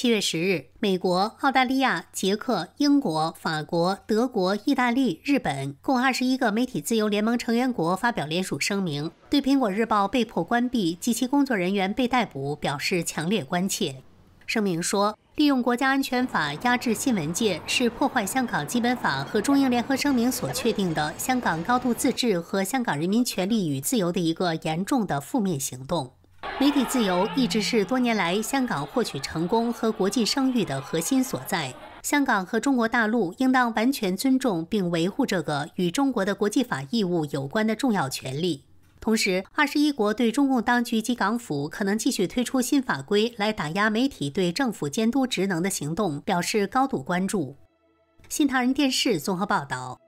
七月十日，美国、澳大利亚、捷克、英国、法国、德国、意大利、日本共二十一个媒体自由联盟成员国发表联署声明，对《苹果日报》被迫关闭及其工作人员被逮捕表示强烈关切。声明说：“利用国家安全法压制新闻界，是破坏香港基本法和中英联合声明所确定的香港高度自治和香港人民权利与自由的一个严重的负面行动。”媒体自由一直是多年来香港获取成功和国际声誉的核心所在。香港和中国大陆应当完全尊重并维护这个与中国的国际法义务有关的重要权利。同时，二十一国对中共当局及港府可能继续推出新法规来打压媒体对政府监督职能的行动表示高度关注。新唐人电视综合报道。